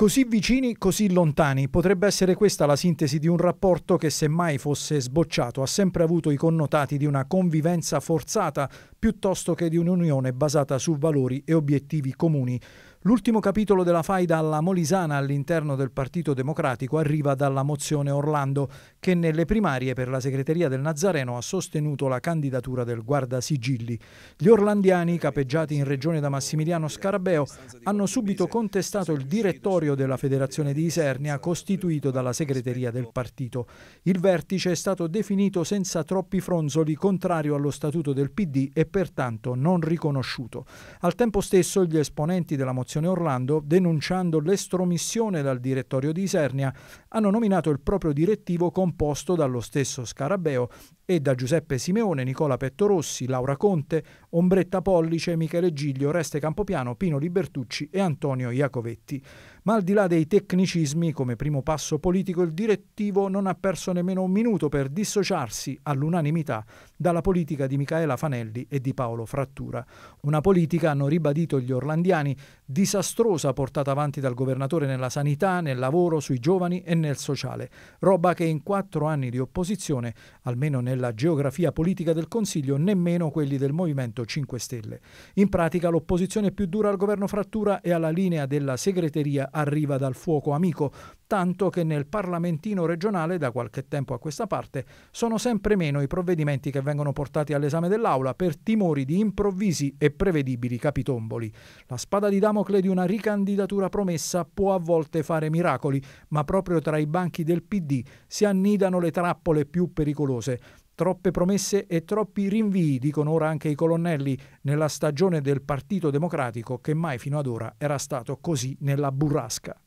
Così vicini, così lontani, potrebbe essere questa la sintesi di un rapporto che se mai fosse sbocciato ha sempre avuto i connotati di una convivenza forzata piuttosto che di un'unione basata su valori e obiettivi comuni. L'ultimo capitolo della faida alla Molisana all'interno del Partito Democratico arriva dalla mozione Orlando, che nelle primarie per la segreteria del Nazareno ha sostenuto la candidatura del guardasigilli. Gli orlandiani, capeggiati in regione da Massimiliano Scarabeo, hanno subito contestato il direttorio della Federazione di Isernia costituito dalla segreteria del partito. Il vertice è stato definito senza troppi fronzoli, contrario allo statuto del PD e pertanto non riconosciuto. Al tempo stesso gli esponenti della mozione Fondazione Orlando, denunciando l'estromissione dal direttorio di Isernia, hanno nominato il proprio direttivo composto dallo stesso Scarabeo e da Giuseppe Simeone, Nicola Pettorossi, Laura Conte, Ombretta Pollice, Michele Giglio, Reste Campopiano, Pino Libertucci e Antonio Iacovetti. Ma al di là dei tecnicismi, come primo passo politico, il direttivo non ha perso nemmeno un minuto per dissociarsi all'unanimità dalla politica di Michaela Fanelli e di Paolo Frattura. Una politica, hanno ribadito gli orlandiani, disastrosa portata avanti dal governatore nella sanità, nel lavoro, sui giovani e nel sociale, roba che in quattro anni di opposizione, almeno nella geografia politica del Consiglio, nemmeno quelli del Movimento 5 Stelle. In pratica l'opposizione più dura al governo frattura e alla linea della segreteria arriva dal fuoco amico, tanto che nel Parlamentino regionale da qualche tempo a questa parte sono sempre meno i provvedimenti che vengono portati all'esame dell'Aula per timori di improvvisi e prevedibili capitomboli. La spada di Damo Damocle di una ricandidatura promessa può a volte fare miracoli, ma proprio tra i banchi del PD si annidano le trappole più pericolose. Troppe promesse e troppi rinvii, dicono ora anche i colonnelli, nella stagione del Partito Democratico che mai fino ad ora era stato così nella burrasca.